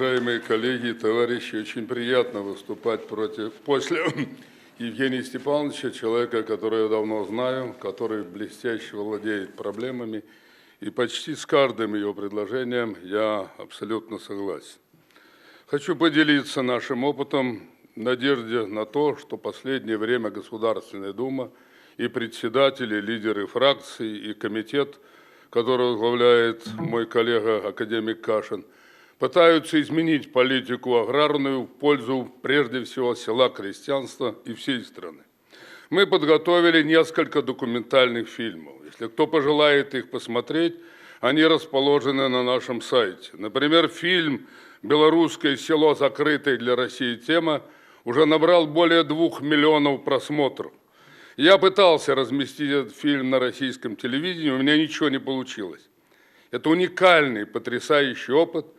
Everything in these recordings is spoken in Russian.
уважаемые коллеги и товарищи, очень приятно выступать против, после Евгения Степановича, человека, которого я давно знаю, который блестяще владеет проблемами, и почти с каждым его предложением я абсолютно согласен. Хочу поделиться нашим опытом в надежде на то, что последнее время Государственная Дума и председатели, лидеры фракций, и комитет, который возглавляет мой коллега академик Кашин – пытаются изменить политику аграрную в пользу прежде всего села, крестьянства и всей страны. Мы подготовили несколько документальных фильмов. Если кто пожелает их посмотреть, они расположены на нашем сайте. Например, фильм «Белорусское село, закрытое для России тема» уже набрал более двух миллионов просмотров. Я пытался разместить этот фильм на российском телевидении, у меня ничего не получилось. Это уникальный, потрясающий опыт –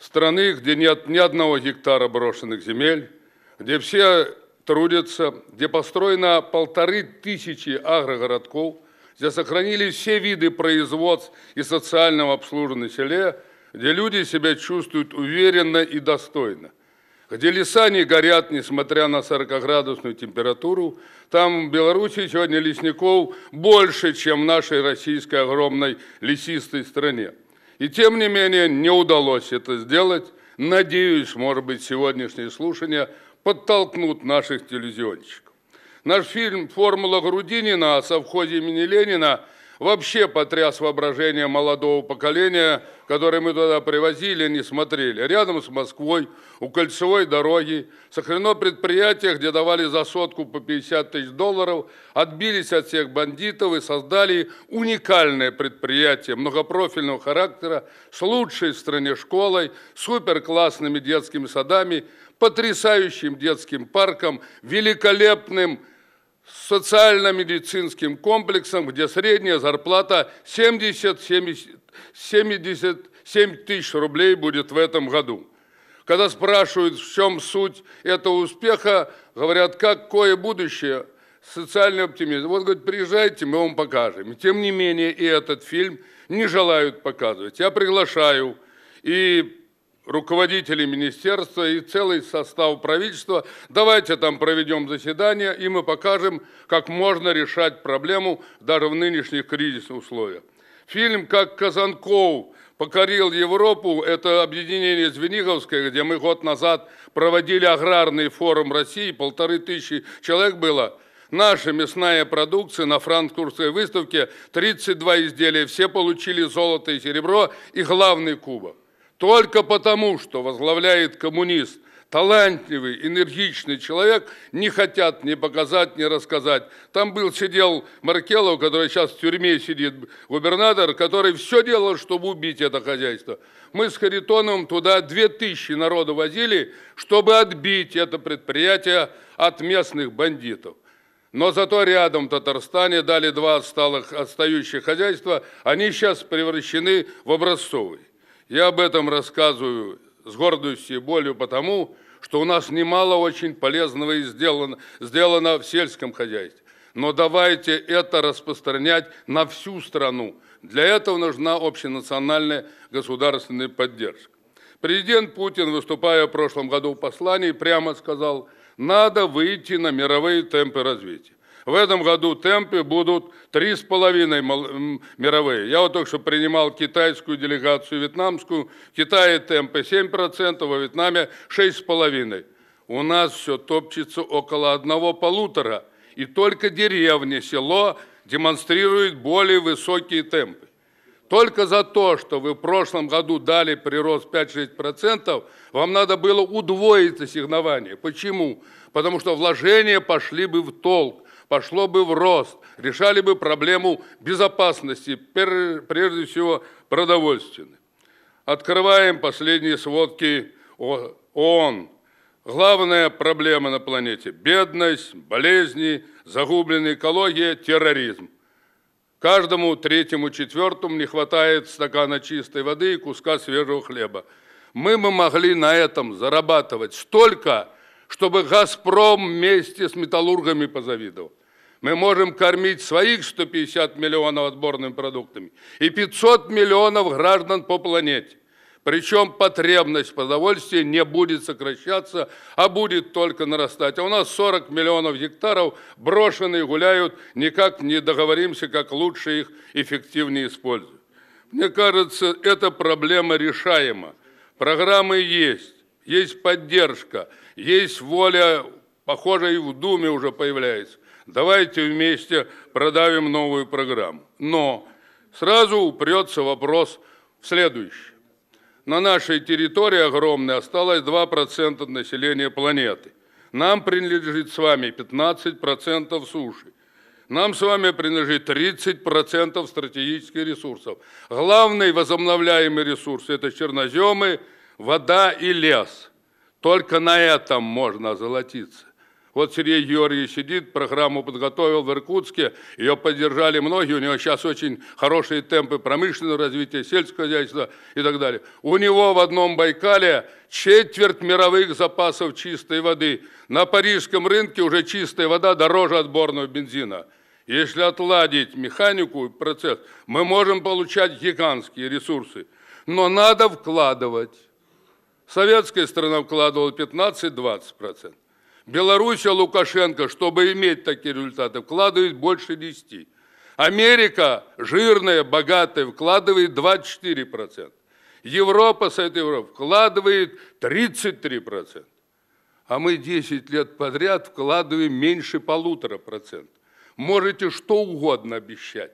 страны, где нет ни одного гектара брошенных земель, где все трудятся, где построено полторы тысячи агрогородков, где сохранились все виды производств и социального обслуживания селе, где люди себя чувствуют уверенно и достойно, где леса не горят, несмотря на 40-градусную температуру. Там в Беларуси сегодня лесников больше, чем в нашей российской огромной лесистой стране. И тем не менее не удалось это сделать. Надеюсь, может быть, сегодняшние слушания подтолкнут наших телевизионщиков. Наш фильм «Формула Грудинина» о совхозе имени Ленина – вообще потряс воображение молодого поколения, которое мы туда привозили не смотрели. Рядом с Москвой, у кольцевой дороги, сохранено предприятие, где давали за сотку по 50 тысяч долларов, отбились от всех бандитов и создали уникальное предприятие многопрофильного характера с лучшей в стране школой, суперклассными детскими садами, потрясающим детским парком, великолепным социально-медицинским комплексом, где средняя зарплата 70-77 70 тысяч рублей будет в этом году. Когда спрашивают, в чем суть этого успеха, говорят, какое будущее, социальный оптимизм. Вот, говорит, приезжайте, мы вам покажем. тем не менее, и этот фильм не желают показывать. Я приглашаю и руководители министерства и целый состав правительства. Давайте там проведем заседание, и мы покажем, как можно решать проблему даже в нынешних кризисных условиях. Фильм «Как Казанков покорил Европу» – это объединение Звениговское, где мы год назад проводили аграрный форум России, полторы тысячи человек было – Наша мясная продукция на франкфуртской выставке, 32 изделия, все получили золото и серебро и главный кубок. Только потому, что возглавляет коммунист, талантливый, энергичный человек, не хотят ни показать, ни рассказать. Там был, сидел Маркелов, который сейчас в тюрьме сидит, губернатор, который все делал, чтобы убить это хозяйство. Мы с Харитоном туда 2000 народа возили, чтобы отбить это предприятие от местных бандитов. Но зато рядом в Татарстане дали два отсталых, отстающих хозяйства, они сейчас превращены в образцовые. Я об этом рассказываю с гордостью и болью потому, что у нас немало очень полезного и сделано, сделано в сельском хозяйстве. Но давайте это распространять на всю страну. Для этого нужна общенациональная государственная поддержка. Президент Путин, выступая в прошлом году в послании, прямо сказал, надо выйти на мировые темпы развития. В этом году темпы будут 3,5 мировые. Я вот только что принимал китайскую делегацию, вьетнамскую. В Китае темпы 7%, во Вьетнаме 6,5%. У нас все топчется около одного полутора. И только деревни, село демонстрируют более высокие темпы. Только за то, что вы в прошлом году дали прирост 5-6%, вам надо было удвоить ассигнование. Почему? Потому что вложения пошли бы в толк пошло бы в рост, решали бы проблему безопасности, прежде всего продовольственной. Открываем последние сводки ООН. Главная проблема на планете – бедность, болезни, загубленная экология, терроризм. Каждому третьему, четвертому не хватает стакана чистой воды и куска свежего хлеба. Мы бы могли на этом зарабатывать столько, чтобы «Газпром» вместе с металлургами позавидовал. Мы можем кормить своих 150 миллионов отборными продуктами и 500 миллионов граждан по планете. Причем потребность в продовольствия не будет сокращаться, а будет только нарастать. А у нас 40 миллионов гектаров брошенные гуляют, никак не договоримся, как лучше их эффективнее использовать. Мне кажется, эта проблема решаема. Программы есть, есть поддержка, есть воля, похоже, и в Думе уже появляется. Давайте вместе продавим новую программу. Но сразу упрется вопрос в следующий: На нашей территории огромной осталось 2% населения планеты. Нам принадлежит с вами 15% суши. Нам с вами принадлежит 30% стратегических ресурсов. Главный возобновляемый ресурс – это черноземы, вода и лес. Только на этом можно золотиться. Вот Сергей Георгиевич сидит, программу подготовил в Иркутске, ее поддержали многие, у него сейчас очень хорошие темпы промышленного развития, сельского хозяйства и так далее. У него в одном Байкале четверть мировых запасов чистой воды. На парижском рынке уже чистая вода дороже отборного бензина. Если отладить механику и процесс, мы можем получать гигантские ресурсы. Но надо вкладывать. Советская страна вкладывала 15-20%. Беларусь Лукашенко, чтобы иметь такие результаты, вкладывает больше 10. Америка, жирная, богатая, вкладывает 24%. Европа, Совет Европы, вкладывает 33%. А мы 10 лет подряд вкладываем меньше полутора процентов. Можете что угодно обещать.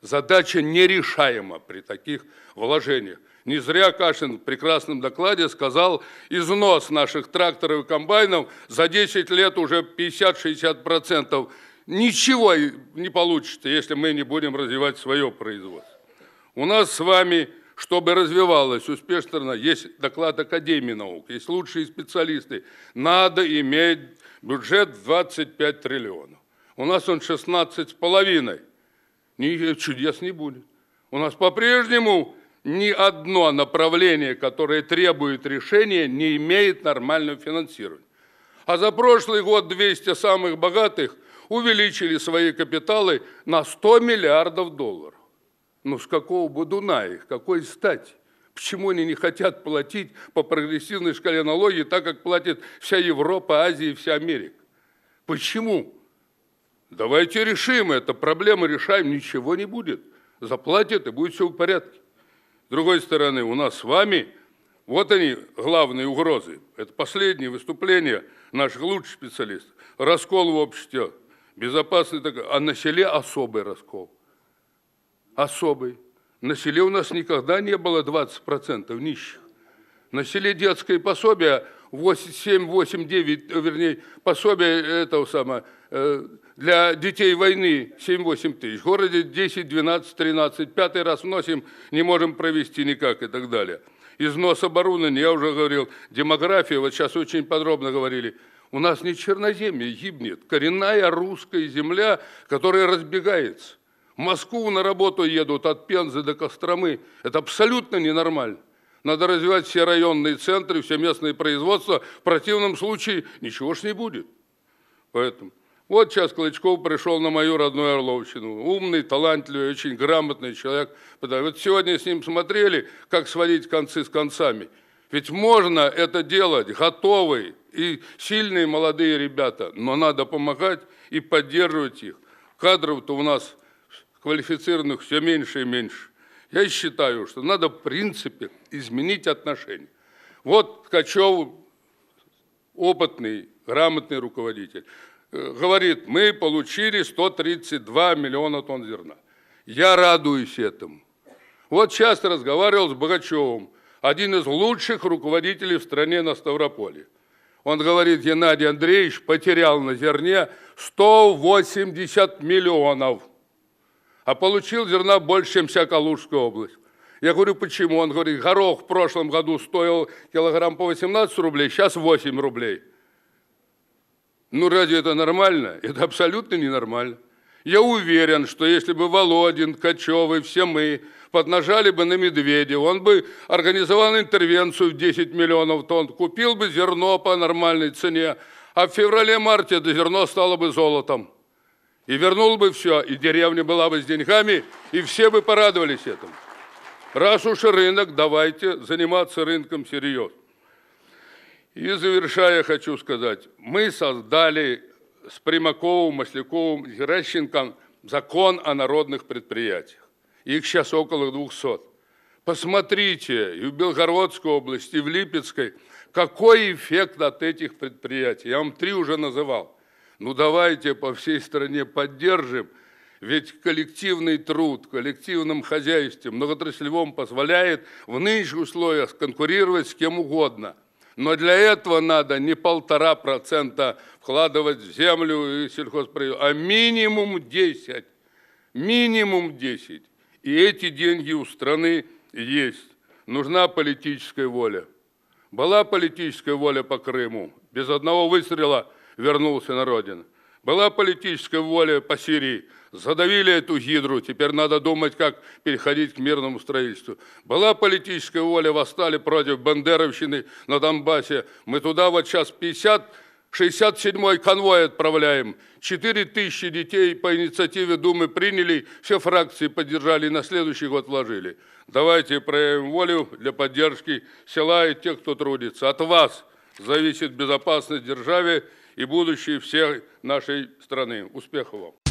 Задача нерешаема при таких вложениях. Не зря Кашин в прекрасном докладе сказал, износ наших тракторов и комбайнов за 10 лет уже 50-60%. Ничего не получится, если мы не будем развивать свое производство. У нас с вами чтобы развивалось успешно есть доклад Академии наук, есть лучшие специалисты, надо иметь бюджет 25 триллионов. У нас он 16 с половиной. Чудес не будет. У нас по-прежнему ни одно направление, которое требует решения, не имеет нормального финансирования. А за прошлый год 200 самых богатых увеличили свои капиталы на 100 миллиардов долларов. Но ну, с какого бодуна их, какой стать? Почему они не хотят платить по прогрессивной шкале налоги, так как платит вся Европа, Азия и вся Америка? Почему? Давайте решим это, проблемы решаем, ничего не будет. Заплатят и будет все в порядке. С другой стороны, у нас с вами, вот они главные угрозы. Это последнее выступление наших лучших специалистов. Раскол в обществе, безопасный такой, а на селе особый раскол. Особый. На селе у нас никогда не было 20% нищих. На селе детское пособие 7, 8, 9, вернее, пособие этого самого Э, для детей войны 7-8 тысяч, в городе 10, 12, 13, пятый раз вносим, не можем провести никак и так далее. Износ оборудования, я уже говорил, демография, вот сейчас очень подробно говорили, у нас не черноземье гибнет, коренная русская земля, которая разбегается. В Москву на работу едут от Пензы до Костромы. Это абсолютно ненормально. Надо развивать все районные центры, все местные производства. В противном случае ничего ж не будет. Поэтому вот сейчас Клычков пришел на мою родную Орловщину. Умный, талантливый, очень грамотный человек. Вот сегодня с ним смотрели, как сводить концы с концами. Ведь можно это делать, готовые и сильные молодые ребята, но надо помогать и поддерживать их. Кадров-то у нас квалифицированных все меньше и меньше. Я считаю, что надо в принципе изменить отношения. Вот Ткачев опытный, грамотный руководитель. Э, говорит, мы получили 132 миллиона тонн зерна. Я радуюсь этому. Вот сейчас разговаривал с Богачевым, один из лучших руководителей в стране на Ставрополе. Он говорит, Геннадий Андреевич потерял на зерне 180 миллионов, а получил зерна больше, чем вся Калужская область. Я говорю, почему? Он говорит, горох в прошлом году стоил килограмм по 18 рублей, сейчас 8 рублей. Ну разве это нормально? Это абсолютно ненормально. Я уверен, что если бы Володин, Качев и все мы поднажали бы на Медведева, он бы организовал интервенцию в 10 миллионов тонн, купил бы зерно по нормальной цене, а в феврале-марте это зерно стало бы золотом. И вернул бы все, и деревня была бы с деньгами, и все бы порадовались этому. Раз уж рынок, давайте заниматься рынком серьезно. И завершая, хочу сказать, мы создали с Примаковым, Масляковым, Геращенко закон о народных предприятиях. Их сейчас около 200. Посмотрите, и в Белгородской области, и в Липецкой, какой эффект от этих предприятий. Я вам три уже называл. Ну давайте по всей стране поддержим, ведь коллективный труд в коллективном хозяйстве, многотраслевом позволяет в нынешних условиях конкурировать с кем угодно – но для этого надо не полтора процента вкладывать в землю и сельхозпроизводство, а минимум 10. Минимум 10. И эти деньги у страны есть. Нужна политическая воля. Была политическая воля по Крыму. Без одного выстрела вернулся на родину. Была политическая воля по Сирии, задавили эту гидру, теперь надо думать, как переходить к мирному строительству. Была политическая воля, восстали против Бандеровщины на Донбассе. Мы туда вот сейчас 50 67-й конвой отправляем. 4 тысячи детей по инициативе Думы приняли, все фракции поддержали и на следующий год вложили. Давайте проявим волю для поддержки села и тех, кто трудится. От вас зависит безопасность державе и будущее всей нашей страны. Успехов вам!